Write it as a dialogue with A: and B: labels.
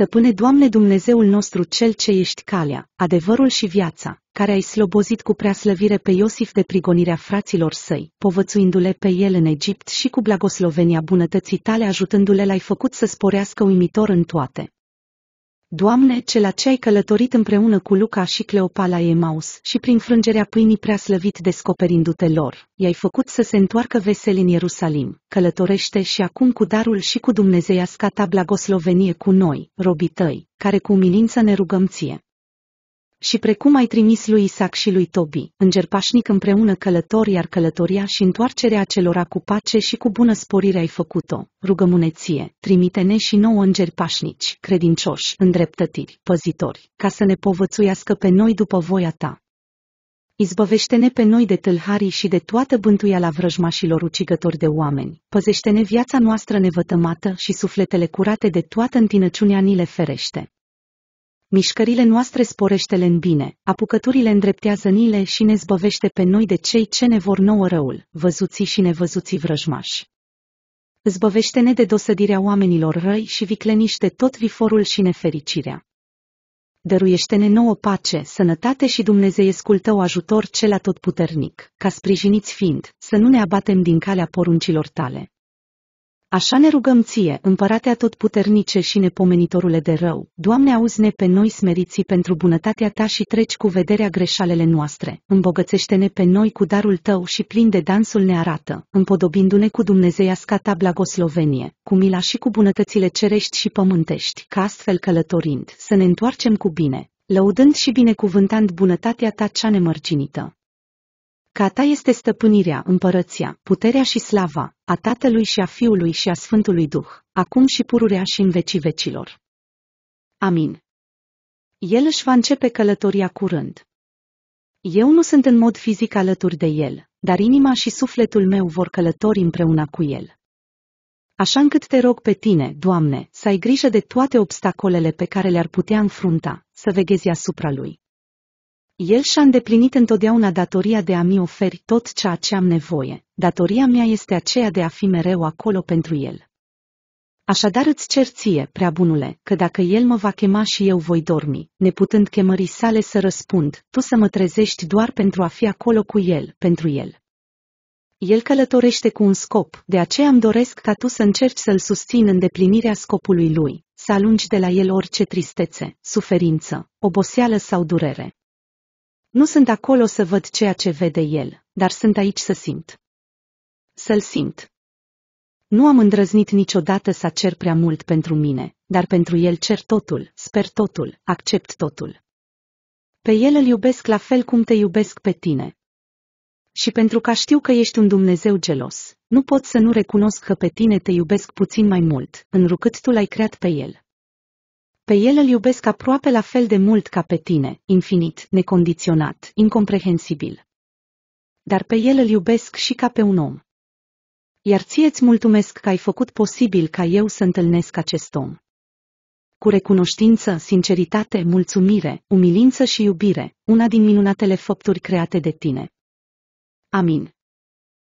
A: Stăpâne Doamne Dumnezeul nostru Cel ce ești calea, adevărul și viața, care ai slobozit cu preaslăvire pe Iosif de prigonirea fraților săi, povățuindu-le pe el în Egipt și cu blagoslovenia bunătății tale ajutându-le l-ai făcut să sporească uimitor în toate, Doamne, ce la ce ai călătorit împreună cu Luca și Cleopa la Emaus și prin frângerea pâinii prea slăvit descoperindu-te lor, i-ai făcut să se întoarcă vesel în Ierusalim, călătorește și acum cu darul și cu dumnezeiasca ta blagoslovenie cu noi, robii tăi, care cu umilință ne rugăm ție. Și precum ai trimis lui Isaac și lui Tobi, îngerpașnic împreună călători, iar călătoria și întoarcerea celora cu pace și cu bună sporire ai făcut-o, rugămuneție, trimite-ne și nouă îngerpașnici, credincioși, îndreptătiri, păzitori, ca să ne povățuiască pe noi după voia ta. Izbăvește-ne pe noi de tâlharii și de toată la vrăjmașilor ucigători de oameni. Păzește-ne viața noastră nevătămată și sufletele curate de toată întinăciunea ni le ferește. Mișcările noastre sporește-le în bine, apucăturile îndreptează nile și ne zbăvește pe noi de cei ce ne vor nouă răul, văzuții și nevăzuții vrăjmași. Zbăvește-ne de dosădirea oamenilor răi și vicleniște tot viforul și nefericirea. Dăruiește-ne nouă pace, sănătate și dumnezeiescul tău ajutor cel atotputernic, ca sprijiniți fiind, să nu ne abatem din calea poruncilor tale. Așa ne rugăm ție, împăratea puternice și nepomenitorule de rău, Doamne auzi-ne pe noi smeriții pentru bunătatea Ta și treci cu vederea greșalele noastre, îmbogățește-ne pe noi cu darul Tău și plin de dansul ne arată, împodobindu-ne cu dumnezeiasca Ta blagoslovenie, cu mila și cu bunătățile cerești și pământești, ca astfel călătorind, să ne întoarcem cu bine, lăudând și binecuvântând bunătatea Ta cea nemărginită. Ca Ta este stăpânirea, împărăția, puterea și slava, a Tatălui și a Fiului și a Sfântului Duh, acum și pururea și în vecii vecilor. Amin. El își va începe călătoria curând. Eu nu sunt în mod fizic alături de el, dar inima și sufletul meu vor călători împreună cu el. Așa încât te rog pe tine, Doamne, să ai grijă de toate obstacolele pe care le-ar putea înfrunta, să veghezi asupra lui. El și-a îndeplinit întotdeauna datoria de a-mi oferi tot ceea ce am nevoie. Datoria mea este aceea de a fi mereu acolo pentru el. Așadar îți cer ție, prea bunule, că dacă el mă va chema și eu voi dormi, neputând chemării sale să răspund, tu să mă trezești doar pentru a fi acolo cu el, pentru el. El călătorește cu un scop, de aceea îmi doresc ca tu să încerci să-l susțin în deplinirea scopului lui, să alungi de la el orice tristețe, suferință, oboseală sau durere. Nu sunt acolo să văd ceea ce vede el, dar sunt aici să simt. Să-l simt. Nu am îndrăznit niciodată să cer prea mult pentru mine, dar pentru el cer totul, sper totul, accept totul. Pe el îl iubesc la fel cum te iubesc pe tine. Și pentru că știu că ești un Dumnezeu gelos, nu pot să nu recunosc că pe tine te iubesc puțin mai mult, înrucât tu l-ai creat pe el. Pe el îl iubesc aproape la fel de mult ca pe tine, infinit, necondiționat, incomprehensibil. Dar pe el îl iubesc și ca pe un om. Iar ție îți mulțumesc că ai făcut posibil ca eu să întâlnesc acest om. Cu recunoștință, sinceritate, mulțumire, umilință și iubire, una din minunatele făpturi create de tine. Amin.